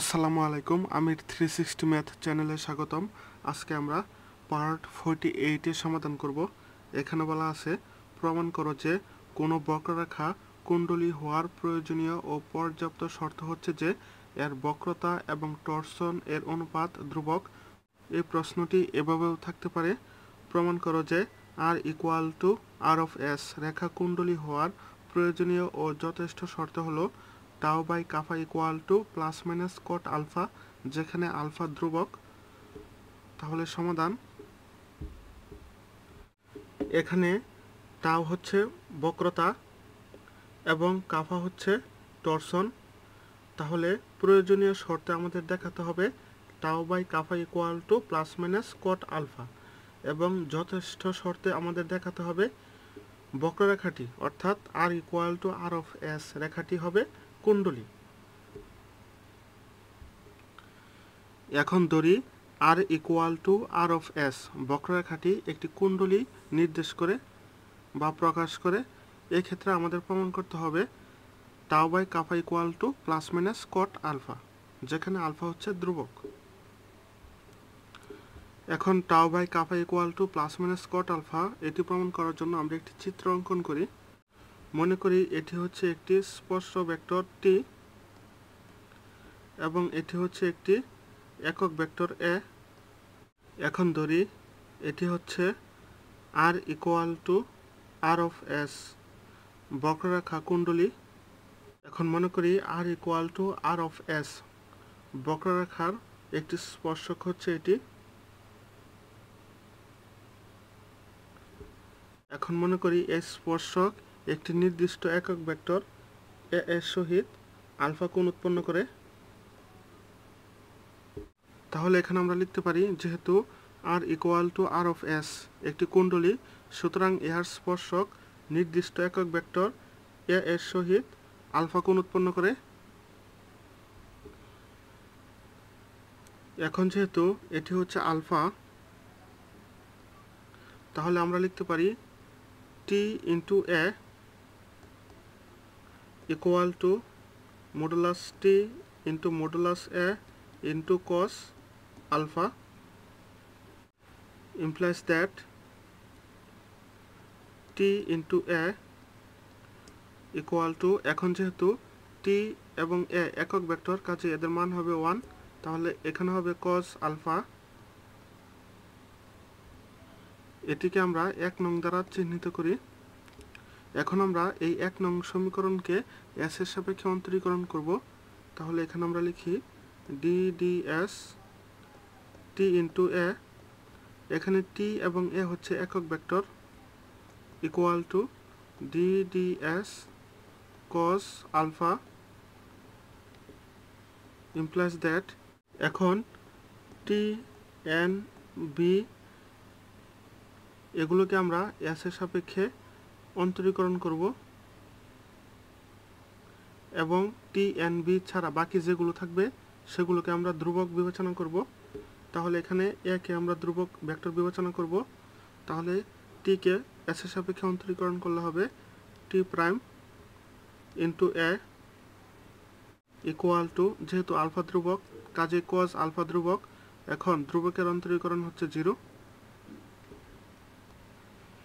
আসসালামু আলাইকুম আমির three sixty math চ্যানেলে স্বাগতম আজকে আমরা পার্ট ফোরটি এইটের সমাধান করব এখানে বলা আছে প্রমাণ করো যে কোনো বক্ররেখা কুণ্ডলী হওয়ার প্রয়োজনীয় ও পর্যাপ্ত শর্ত হচ্ছে যে এর বক্রতা এবং টর্সন এর অনুপাত ধ্রুবক এই প্রশ্নটি এভাবেও থাকতে পারে প্রমাণ করো যে R equal to R of S রেখা কুণ্ডলী হওয়ার প্রয়োজনীয় ও যথেষ্ট শর্ত হলো tau by kappa equal to plus minus cot alpha যেখানে আলফা ধ্রুবক তাহলে সমাধান এখানে টাও হচ্ছে বক্রতা এবং কাফা হচ্ছে টর্সন তাহলে প্রয়োজনীয় শর্তে আমাদের দেখাতে হবে tau by kappa equal to plus minus cot alpha এবং যথেষ্ট শর্তে আমাদের দেখাতে হবে বক্ররেখাটি অর্থাৎ R equal to R of S রেখাটি হবে কুণ্ডলী এখন ধরি R equal to R of S বক্ররেখাটি একটি কুণ্ডলী নির্দেশ করে বা প্রকাশ করে এক্ষেত্রে আমাদের প্রমাণ করতে হবে tau by kappa equal to plus minus cot alpha যেখানে আলফা হচ্ছে ধ্রুবক এখন tau by kappa equal to plus minus cot alpha এটি প্রমাণ করার জন্য আমরা একটি চিত্র অঙ্কন করি মনে করি এটি হচ্ছে একটি স্পর্শ ভেক্টর টি এবং এটি হচ্ছে একটি একক ভেক্টর এ এখন ধরি এটি হচ্ছে R equal to R of S বক্ররেখা কুণ্ডলী এখন মনে করি R equal to R of S বক্ররেখার একটি স্পর্শক হচ্ছে এটি এখন মনে করি এই স্পর্শক একটি নির্দিষ্ট একক ভেক্টর এ এর সহিত আলফা কোণ উৎপন্ন করে তাহলে এখানে আমরা লিখতে পারি যেহেতু R equal to R of S একটি কুণ্ডলী সুতরাং এর স্পর্শক নির্দিষ্ট একক ভেক্টর এ এর সহিত আলফা কোণ উৎপন্ন করে এখন যেহেতু এটি হচ্ছে আলফা তাহলে আমরা লিখতে পারি T into A equal to modulus t into modulus a into cos alpha implies that t into a equal to এখন যেহেতু টি এবং এ একক ভেক্টর কাজে এদের মান হবে ওয়ান তাহলে এখানে হবে কস আলফা এটিকে আমরা এক নং দ্বারা চিহ্নিত করি এখন আমরা এই এক নং সমীকরণকে এস এর সাপেক্ষে অন্তরীকরণ করব তাহলে এখানে আমরা লিখি D D S T into A এখানে টি এবং এ হচ্ছে একক vector equal to D D S cos alpha implies that এখন টি এন বি এগুলোকে আমরা এস এর সাপেক্ষে অন্তরীকরণ করব এবং টি এন বি ছাড়া বাকি যেগুলো থাকবে সেগুলোকে আমরা ধ্রুবক বিবেচনা করব তাহলে এখানে একে আমরা ধ্রুবক ভেক্টর বিবেচনা করব তাহলে টিকে এস এর সাপেক্ষে অন্তরীকরণ করলে হবে T prime into A equal to যেহেতু আলফা ধ্রুবক কাজে কোয়াজ আলফা ধ্রুবক এখন ধ্রুবকের অন্তরীকরণ হচ্ছে জিরো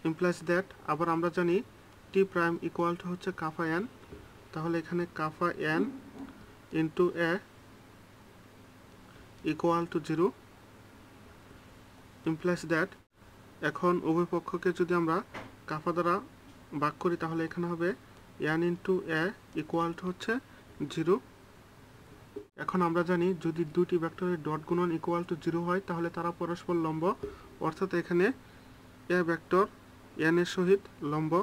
ইমপ্লাইজ দ্যাট আবার আমরা জানি টি প্রাইম ইকুয়াল টু হচ্ছে কাফা এন তাহলে এখানে kappa N into A equal to zero implies that এখন উভয় পক্ষকে যদি আমরা কাফা দ্বারা ভাগ করি তাহলে এখানে হবে N into A equal to হচ্ছে জিরো এখন আমরা জানি যদি দুটি ভেক্টরের ডট গুণন ইকুয়াল টু জিরো হয় তাহলে তারা পরস্পর লম্ব অর্থাৎ এখানে এ ভেক্টর এনের সহিত লম্ব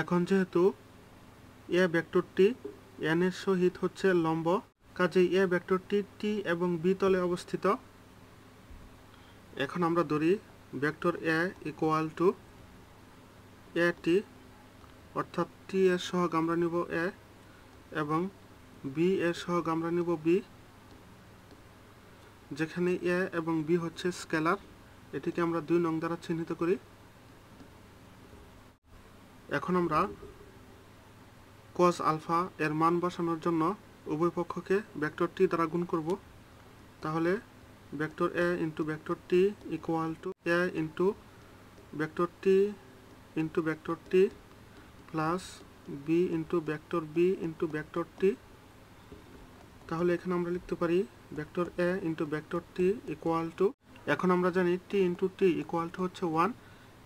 এখন যেহেতু এ ব্যাক্টরটি এন এর সহিত হচ্ছে লম্ব কাজে এ ভেক্টরটি টি এবং বি তলে অবস্থিত এখন আমরা ধরি vector A equal to A T অর্থাৎ টি এর সহগ আমরা নিব এ এবং বি এর সহগ আমরা নিব বি যেখানে এ এবং বি হচ্ছে স্কেলার এটিকে আমরা দুই নং দ্বারা চিহ্নিত করি এখন আমরা কস আলফা এর মান বসানোর জন্য উভয় পক্ষকে ভেক্টর টি দ্বারা গুণ করব তাহলে vector A into vector T equal to A into vector T into vector T plus B into vector B into vector T তাহলে এখানে আমরা লিখতে পারি vector A into vector T equal to এখন আমরা জানি T into T equal to হচ্ছে one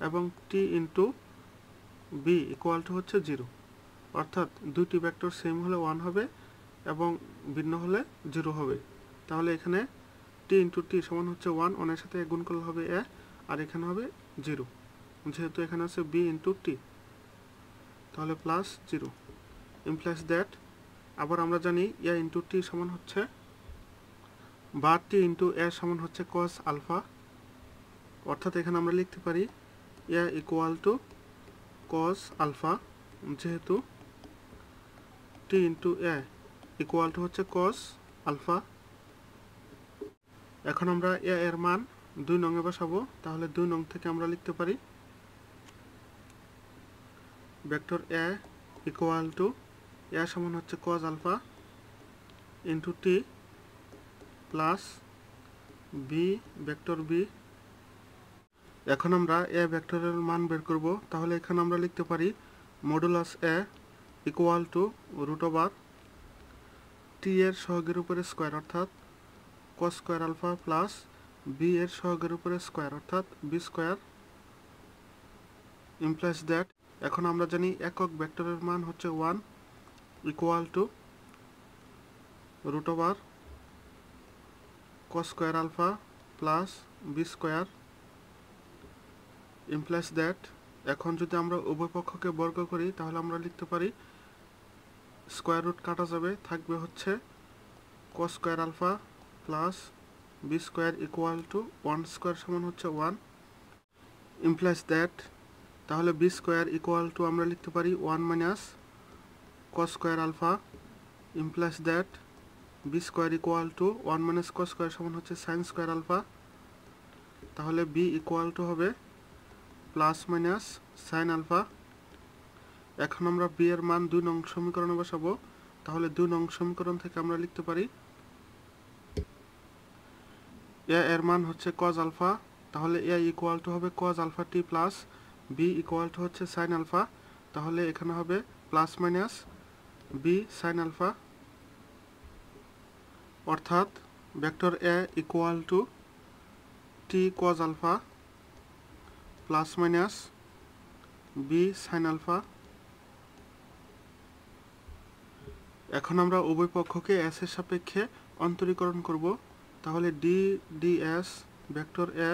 এবং T into B equal to হচ্ছে জিরো অর্থাৎ দুইটি ভেক্টর সেম হলে ওয়ান হবে এবং ভিন্ন হলে জিরো হবে তাহলে এখানে টি ইন্টু টি সমান হচ্ছে ওয়ান ওয়ানের সাথে গুণ করলে হবে এ আর এখানে হবে জিরো যেহেতু এখানে আছে বি ইন্টু টি তাহলে প্লাস জিরো ইমপ্লাইস দ্যাট আবার আমরা জানি এ ইন্টু টি সমান হচ্ছে বাহাত্তি ইন্টু এ সমান হচ্ছে কস আলফা অর্থাৎ এখানে আমরা লিখতে পারি A equal to cos alpha যেহেতু T into A equal to হচ্ছে কস আলফা এখন আমরা এ এর মান দুই নঙে বসাবো তাহলে দুই নং থেকে আমরা লিখতে পারি vector A equal to A সমান হচ্ছে cos alpha into T plus B vector B এখন আমরা এ ভেক্টরের মান বের করব তাহলে এখানে আমরা লিখতে পারি modulus A equal to root over T এর সহগের উপরে স্কোয়ার অর্থাৎ ক স্কোয়ার আলফা প্লাস বি এর সহগের উপরে স্কোয়ার অর্থাৎ বি স্কোয়ার ইমপ্লাইজ দ্যাট এখন আমরা জানি একক ভেক্টরের মান হচ্ছে one equal to root over cos square alpha plus b square implies that এখন যদি আমরা উভয় পক্ষকে বর্গ করি তাহলে আমরা লিখতে পারি স্কোয়ার রুট কাটা যাবে থাকবে হচ্ছে cos square alpha plus B square equal to one square সমান হচ্ছে ওয়ান ইমপ্লাইস দ্যাট তাহলে বি স্কোয়ার ইকুয়াল টু আমরা লিখতে পারি one minus cos square alpha implies that B square equal to one minus cos square সমান হচ্ছে sine square alpha তাহলে B equal to হবে প্লাস মাইনাস সাইন আলফা এখন আমরা বি এর মান দুই নং সমীকরণে বসাবো তাহলে দুই নং সমীকরণ থেকে আমরা লিখতে পারি এ এর মান হচ্ছে কজ আলফা তাহলে এ ইকুয়াল টু হবে cos alpha T plus B equal to হচ্ছে সাইন আলফা তাহলে এখানে হবে plus minus B sine alpha অর্থাৎ vector A equal to T cos alpha plus minus B sine alpha এখন আমরা উভয় পক্ষকে এস এর সাপেক্ষে অন্তরীকরণ করব তাহলে D D S vector A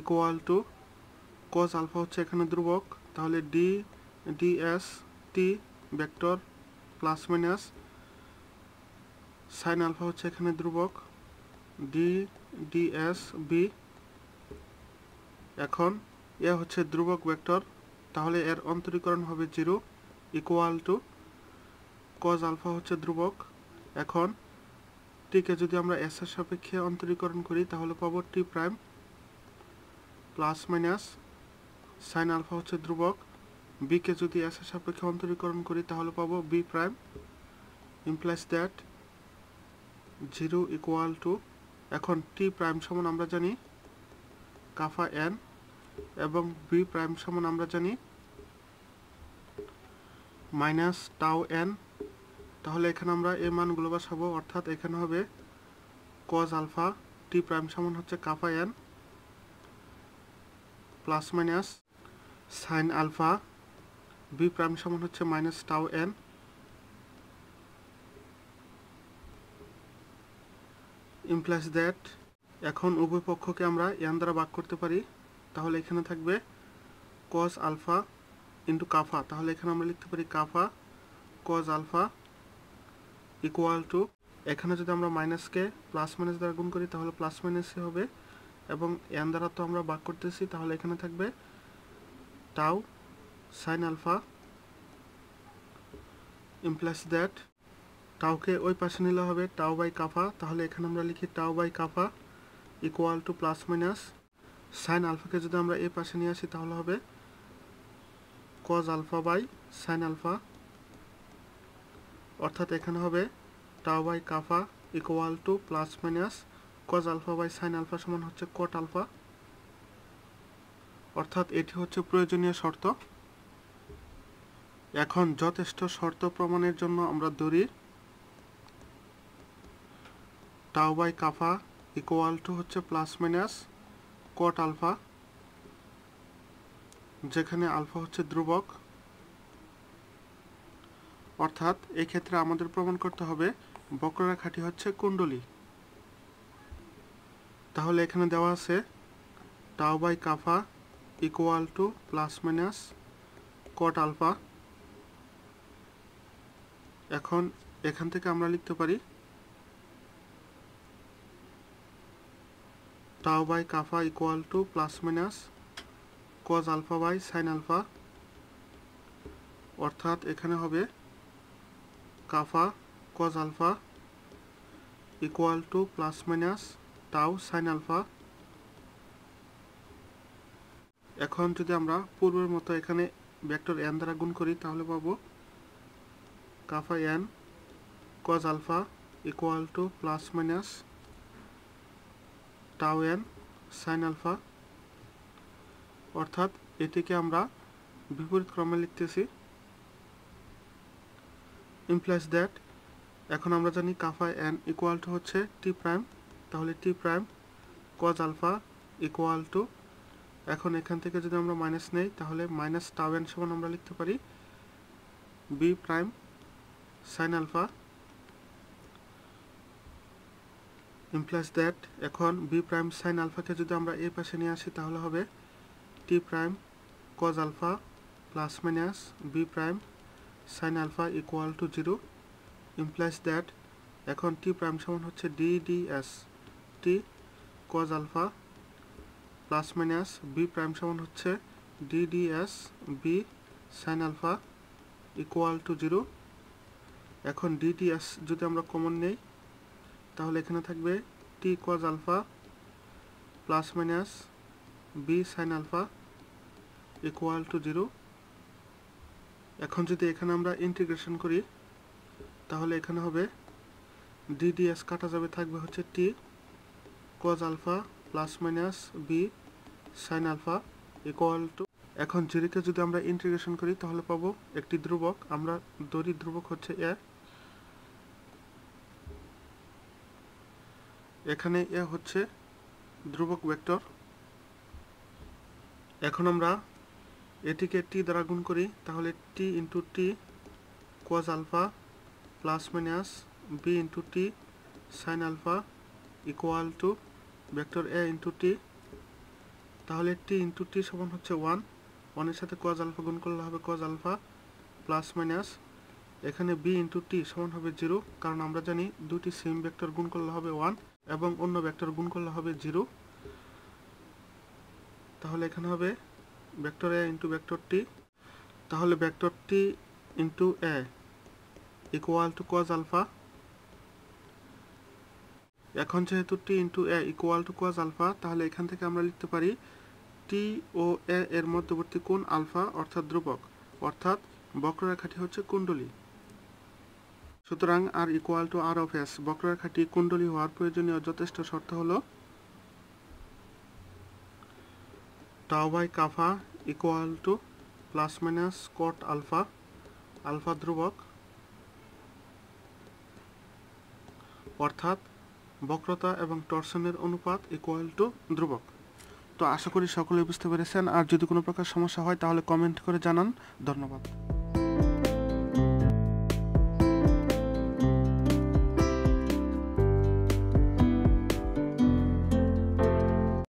equal to cos alpha হচ্ছে এখানে ধ্রুবক তাহলে D D S T vector plus minus sine alpha হচ্ছে এখানে ধ্রুবক ডি ডিএস বি এখন এ হচ্ছে ধ্রুবক ভেক্টর তাহলে এর অন্তরীকরণ হবে zero equal to cos alpha হচ্ছে ধ্রুবক এখন টিকে যদি আমরা এস এর সাপেক্ষে অন্তরীকরণ করি তাহলে পাবো T prime plus minus sine alpha হচ্ছে ধ্রুবক বিকে যদি এস এর সাপেক্ষে অন্তরীকরণ করি তাহলে পাবো B prime implies that zero equal to এখন টি প্রাইম সমান আমরা জানি কাফা এন এবং বি প্রাইম সমান আমরা জানি মাইনাস টাও এন তাহলে এখানে আমরা এই মানগুলো বসাবো অর্থাৎ এখানে হবে কজ আলফা টি প্রাইম সমান হচ্ছে kappa N plus minus sine alpha B prime সমান হচ্ছে মাইনাস টাও এন ইমপ্লাইস দ্যাট এখন উভয় পক্ষকে আমরা এন দ্বারা ভাগ করতে পারি তাহলে এখানে থাকবে কস আলফা ইন্টু কাফা তাহলে এখানে আমরা লিখতে পারি কাফা কজ আলফা ইকুয়াল টু এখানে যদি আমরা মাইনাসকে প্লাস মাইনাস দ্বারা গুণ করি তাহলে প্লাস মাইনাসই হবে এবং এন দ্বারা তো আমরা ভাগ করতেছি তাহলে এখানে থাকবে tau sine alpha implies that টাউকে ওই পাশে নিলে হবে টাও বাই কাফা তাহলে এখানে আমরা লিখি tau by kappa equal to plus minus sine আলফাকে যদি আমরা এ পাশে নিয়ে আসি তাহলে হবে cos alpha by sine alpha অর্থাৎ এখানে হবে tau by kappa equal to plus minus cos alpha by sine alpha সমান হচ্ছে কট আলফা অর্থাৎ এটি হচ্ছে প্রয়োজনীয় শর্ত এখন যথেষ্ট শর্ত প্রমাণের জন্য আমরা দৌড়ি tau by kappa equal to হচ্ছে প্লাস মাইনাস কট আলফা যেখানে আলফা হচ্ছে ধ্রুবক অর্থাৎ ক্ষেত্রে আমাদের প্রমাণ করতে হবে বক্ররেখাটি হচ্ছে কুণ্ডলী তাহলে এখানে দেওয়া আছে tau by kappa equal to plus minus cot alpha এখন এখান থেকে আমরা লিখতে পারি tau by kappa equal to plus minus cos alpha by sin alpha অর্থাৎ এখানে হবে kappa cos alpha equal to plus minus tau sine alpha এখন যদি আমরা পূর্বের মতো এখানে ভেক্টর এন দ্বারা গুণ করি তাহলে পাব kappa N cos alpha equal to plus minus tau L sine alpha অর্থাৎ এটিকে আমরা বিপরীত ক্রমে লিখতেছি ইমপ্লাইজ দ্যাট এখন আমরা জানি কাফাই এন ইকুয়াল টু হচ্ছে টি প্রাইম তাহলে T prime cos alpha equal to এখন এখান থেকে যদি আমরা মাইনাস নেই তাহলে মাইনাস টাউ এন সমান আমরা লিখতে পারি B prime sine alpha implies that এখন বি প্রাইম সাইন আলফাকে যদি আমরা এই পাশে নিয়ে আসি তাহলে হবে T prime cos alpha plus minus B prime sine alpha equal to zero implies that এখন টি প্রাইম সমান হচ্ছে D D S T cos alpha plus minus B prime সমান হচ্ছে D D S B sine alpha equal to zero এখন D D S যদি আমরা common নেই তাহলে এখানে থাকবে T cos alpha plus minus B sine alpha equal to zero এখন যদি এখানে আমরা ইন্টিগ্রেশন করি তাহলে এখানে হবে ডিডিএস কাটা যাবে থাকবে হচ্ছে T cos alpha plus minus B sine alpha equal to এখন জিরিকে যদি আমরা ইন্টিগ্রেশন করি তাহলে পাবো একটি ধ্রুবক আমরা দড়ি ধ্রুবক হচ্ছে এ এখানে এ হচ্ছে ধ্রুবক ভেক্টর এখন আমরা এটিকে টি দ্বারা গুণ করি তাহলে T into T cos alpha plus minus B into T sine alpha equal to vector A into T তাহলে টি ইন্টু টি সমান হচ্ছে ওয়ান ওয়ানের সাথে কোয়াজ আলফা গুণ করলে হবে কোয়াজ আলফা প্লাস মাইনাস এখানে বি ইন্টু টি সমান হবে জিরো কারণ আমরা জানি দুটি সেম ভেক্টর গুণ করলে হবে ওয়ান এবং অন্য ভেক্টর গুণ করলে হবে জিরো তাহলে এখানে হবে ভেক্টর এ ইন্টু ভেক্টরটি তাহলে ভেক্টরটি into A equal to cos alpha এখন যেহেতু T into A equal to cos alpha তাহলে এখান থেকে আমরা লিখতে পারি টি ও এ এর মধ্যবর্তী কোণ আলফা অর্থাৎ ধ্রুবক অর্থাৎ বক্ররেখাটি হচ্ছে কুণ্ডলী সুতরাং R equal to R of S বক্ররেখাটি কুণ্ডলী হওয়ার প্রয়োজনীয় যথেষ্ট শর্ত হল tau by kappa equal to plus minus cot alpha alpha ধ্রুবক অর্থাৎ বক্রতা এবং টর্সনের অনুপাত ইকুয়াল টু ধ্রুবক তো আশা করি সকলে বুঝতে পেরেছেন আর যদি কোনো প্রকার সমস্যা হয় তাহলে কমেন্ট করে জানান ধন্যবাদ